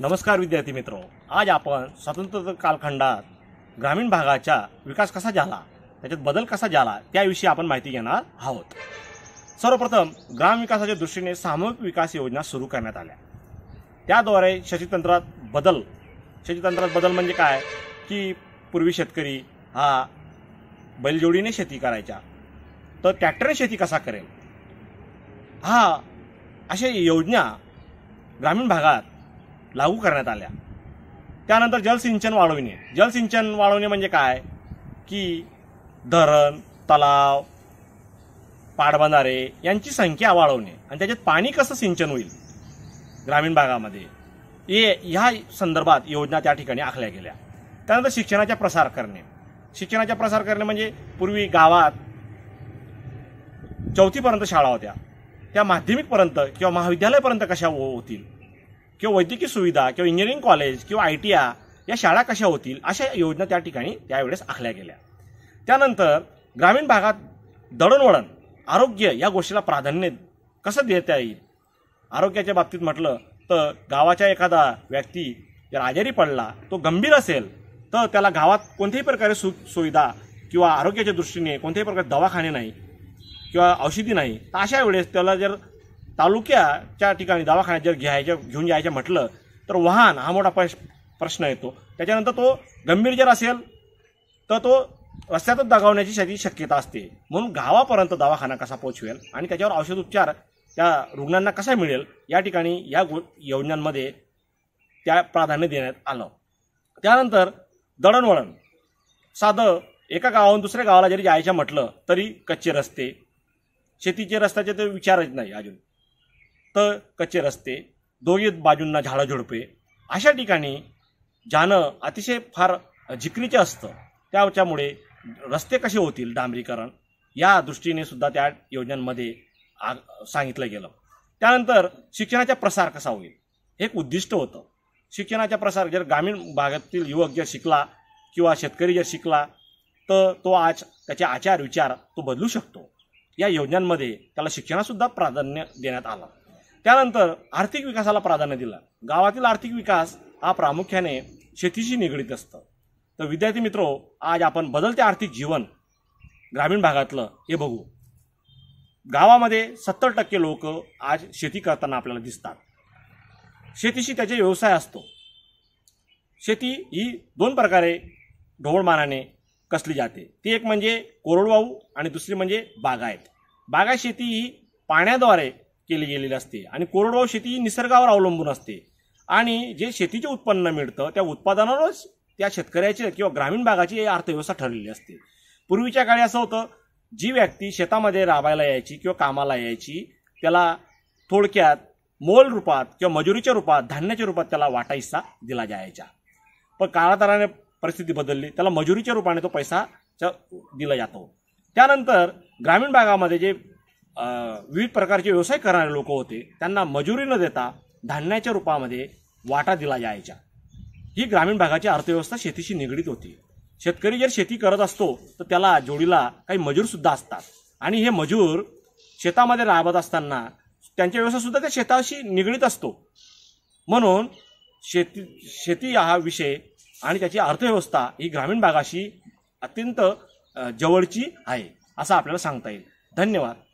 नमस्कार विद्यार्थी मित्र आज आपण स्वातंत्र्य कालखंडात ग्रामीण भागाचा विकास कसा झाला त्याच्यात बदल कसा झाला त्याविषयी आपण माहिती घेणार आहोत सर्वप्रथम ग्रामविकासाच्या दृष्टीने सामूहिक विकास योजना सुरू करण्यात आल्या त्याद्वारे शेतीतंत्रात बदल शेतीतंत्रात बदल म्हणजे काय की पूर्वी शेतकरी हा बैलजोडीने शेती करायचा तर ट्रॅक्टरने शेती कसा करेल हा अशा योजना ग्रामीण भागात लागू करण्यात आल्या त्यानंतर जलसिंचन वाढविणे जलसिंचन वाढवणे म्हणजे काय की धरण तलाव पाटबंधारे यांची संख्या वाढवणे आणि त्याच्यात पाणी कसं सिंचन होईल ग्रामीण भागामध्ये ये ह्या संदर्भात योजना त्या ठिकाणी आखल्या गेल्या त्यानंतर शिक्षणाचा प्रसार करणे शिक्षणाचा प्रसार करणे म्हणजे पूर्वी गावात चौथीपर्यंत शाळा होत्या त्या माध्यमिकपर्यंत किंवा महाविद्यालयापर्यंत कशा होतील किंवा वैद्यकीय सुविधा किंवा इंजिनिअरिंग कॉलेज किंवा आय टी या शाळा कशा होतील अशा योजना त्या ठिकाणी त्यावेळेस आखल्या गेल्या त्यानंतर ग्रामीण भागात दळणवळण आरोग्य या गोष्टीला प्राधान्य कसं देता येईल आरोग्याच्या बाबतीत म्हटलं तर गावाच्या एखादा व्यक्ती जर आजारी पडला तो गंभीर असेल तर त्याला गावात कोणत्याही प्रकारे सु सुविधा किंवा आरोग्याच्या दृष्टीने कोणत्याही प्रकारे दवाखाने नाही किंवा औषधी नाही तर अशा वेळेस त्याला जर तालुक्याच्या ठिकाणी दवाखान्यात जर घ्यायच्या घेऊन जायचं म्हटलं तर वाहन हा मोठा प्रश्न येतो त्याच्यानंतर तो गंभीर जर असेल तर तो रस्त्यातच दगावण्याची त्याची शक्यता असते म्हणून गावापर्यंत दवाखाना कसा पोचवेल आणि त्याच्यावर औषध उपचार त्या रुग्णांना कसा मिळेल या ठिकाणी या गो योजनांमध्ये त्या प्राधान्य देण्यात आलं त्यानंतर दळणवळण साधं एका गावाहून दुसऱ्या गावाला जरी जायचं म्हटलं तरी कच्चे रस्ते शेतीचे रस्त्याचे तर विचारच नाही अजून तर कच्चे रस्ते दोघे बाजूंना झाडं झुडपे अशा ठिकाणी जाणं अतिशय फार जिकणीचे असतं त्याच्यामुळे रस्ते कसे होतील डांबरीकरण या दृष्टीने सुद्धा त्या योजनांमध्ये आ सांगितलं गेलं त्यानंतर शिक्षणाचा प्रसार कसा होईल एक उद्दिष्ट होतं शिक्षणाचा प्रसार जर ग्रामीण भागातील युवक जर शिकला किंवा शेतकरी जर शिकला तर तो आज त्याचे आचार विचार तो बदलू शकतो या योजनांमध्ये त्याला शिक्षणासुद्धा प्राधान्य देण्यात आलं त्यानंतर आर्थिक विकासाला प्राधान्य दिलं गावातील आर्थिक विकास हा प्रामुख्याने शेतीशी निगडीत असतं तर विद्यार्थी मित्रो आज आपण बदलते आर्थिक जीवन ग्रामीण भागातलं हे बघू गावामध्ये सत्तर टक्के लोक आज शेती करताना आपल्याला दिसतात शेतीशी त्याचे व्यवसाय असतो शेती ही दोन प्रकारे ढोबळमानाने कसली जाते ती एक म्हणजे कोरडवाहू आणि दुसरी म्हणजे बागायत बागायत शेती ही पाण्याद्वारे केली गेलेली असते आणि कोरडवाहू शेती ही निसर्गावर अवलंबून असते आणि जे शेतीचे उत्पन्न मिळतं त्या उत्पादनावरच त्या शेतकऱ्याचे किंवा ग्रामीण भागाची अर्थव्यवस्था ठरलेली असते पूर्वीच्या काळी असं होतं जी व्यक्ती शेतामध्ये राबायला यायची किंवा कामाला यायची त्याला थोडक्यात मोल रूपात किंवा मजुरीच्या रूपात धान्याच्या रूपात त्याला वाटा हिस्सा दिला जायचा पण काळातराने परिस्थिती बदलली त्याला मजुरीच्या रूपाने तो पैसा दिला जातो त्यानंतर ग्रामीण भागामध्ये जे विविध प्रकारचे व्यवसाय करणारे लोक होते त्यांना मजुरी न देता धान्याच्या रूपामध्ये वाटा दिला जायचा ही ग्रामीण भागाची अर्थव्यवस्था शेतीशी निगडीत होती शेतकरी जर शेती करत असतो तर त्याला जोडीला काही मजूरसुद्धा असतात आणि हे मजूर शेतामध्ये राबत असताना त्यांच्या व्यवसायसुद्धा त्या शेताशी निगडीत असतो म्हणून शेती शेती हा विषय आणि त्याची अर्थव्यवस्था ही ग्रामीण भागाशी अत्यंत जवळची आहे असं आपल्याला सांगता येईल धन्यवाद